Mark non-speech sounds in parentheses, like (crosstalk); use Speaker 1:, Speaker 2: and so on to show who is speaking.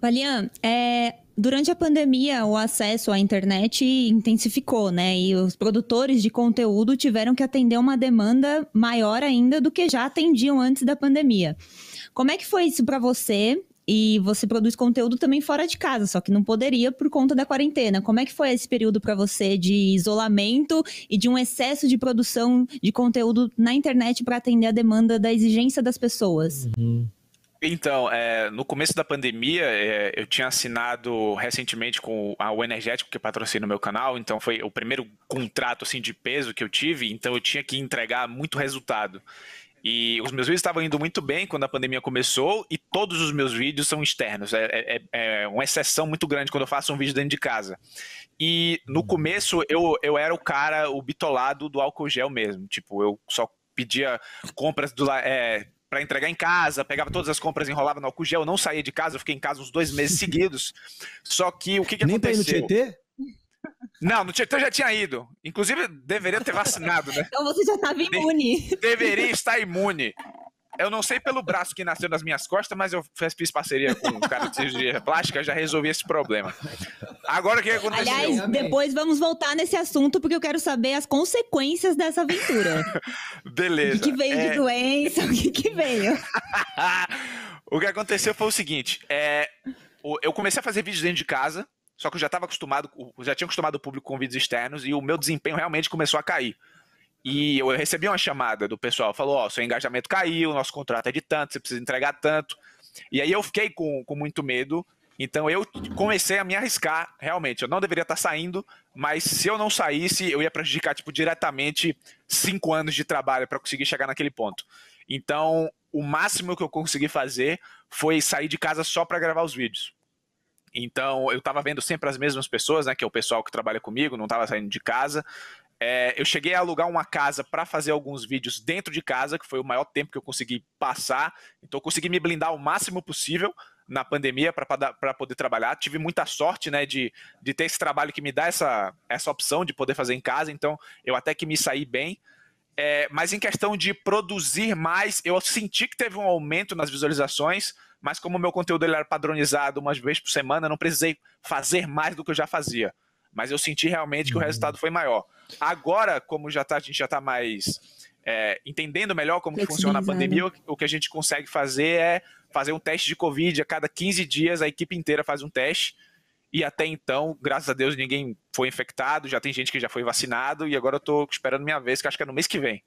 Speaker 1: Valian, é, durante a pandemia, o acesso à internet intensificou, né? E os produtores de conteúdo tiveram que atender uma demanda maior ainda do que já atendiam antes da pandemia. Como é que foi isso para você? E você produz conteúdo também fora de casa, só que não poderia por conta da quarentena. Como é que foi esse período para você de isolamento e de um excesso de produção de conteúdo na internet para atender a demanda da exigência das pessoas?
Speaker 2: Uhum. Então, é, no começo da pandemia, é, eu tinha assinado recentemente com a O Energético, que patrocina o meu canal, então foi o primeiro contrato assim, de peso que eu tive, então eu tinha que entregar muito resultado. E os meus vídeos estavam indo muito bem quando a pandemia começou, e todos os meus vídeos são externos. É, é, é, é uma exceção muito grande quando eu faço um vídeo dentro de casa. E no começo eu, eu era o cara, o bitolado do álcool gel mesmo. Tipo, eu só pedia compras do. É, para entregar em casa, pegava todas as compras, enrolava no álcool gel, não saía de casa, eu fiquei em casa uns dois meses (laughs) seguidos. Só que o que, que Nem aconteceu? Nem tem no Tietê? Não, no Tietê eu já tinha ido. Inclusive, deveria ter vacinado, né? Então você já estava imune. Deveria estar imune. Eu não sei pelo braço que nasceu nas minhas costas, mas eu fiz parceria com o cara de cirurgia plástica, já resolvi esse problema. Agora o que aconteceu? Aliás,
Speaker 1: depois vamos voltar nesse assunto, porque eu quero saber as consequências dessa aventura.
Speaker 2: (laughs) Beleza. O que, veio é... de
Speaker 1: doença, o que, que veio?
Speaker 2: (laughs) o que aconteceu foi o seguinte, é... eu comecei a fazer vídeos dentro de casa, só que eu já estava acostumado, já tinha acostumado o público com vídeos externos, e o meu desempenho realmente começou a cair. E eu recebi uma chamada do pessoal, falou, ó, oh, seu engajamento caiu, nosso contrato é de tanto, você precisa entregar tanto. E aí eu fiquei com, com muito medo, então eu comecei a me arriscar, realmente. Eu não deveria estar saindo, mas se eu não saísse, eu ia prejudicar tipo, diretamente cinco anos de trabalho para conseguir chegar naquele ponto. Então, o máximo que eu consegui fazer foi sair de casa só para gravar os vídeos. Então, eu estava vendo sempre as mesmas pessoas, né, que é o pessoal que trabalha comigo, não estava saindo de casa. É, eu cheguei a alugar uma casa para fazer alguns vídeos dentro de casa, que foi o maior tempo que eu consegui passar. Então, eu consegui me blindar o máximo possível na pandemia para poder trabalhar. Tive muita sorte né, de, de ter esse trabalho que me dá essa, essa opção de poder fazer em casa. Então, eu até que me saí bem. É, mas em questão de produzir mais, eu senti que teve um aumento nas visualizações, mas como o meu conteúdo era padronizado uma vez por semana, eu não precisei fazer mais do que eu já fazia mas eu senti realmente que o uhum. resultado foi maior. Agora, como já tá, a gente já está mais é, entendendo melhor como que funciona a pandemia, o que a gente consegue fazer é fazer um teste de Covid a cada 15 dias, a equipe inteira faz um teste. E até então, graças a Deus, ninguém foi infectado, já tem gente que já foi vacinado, e agora eu estou esperando minha vez, que acho que é no mês que vem.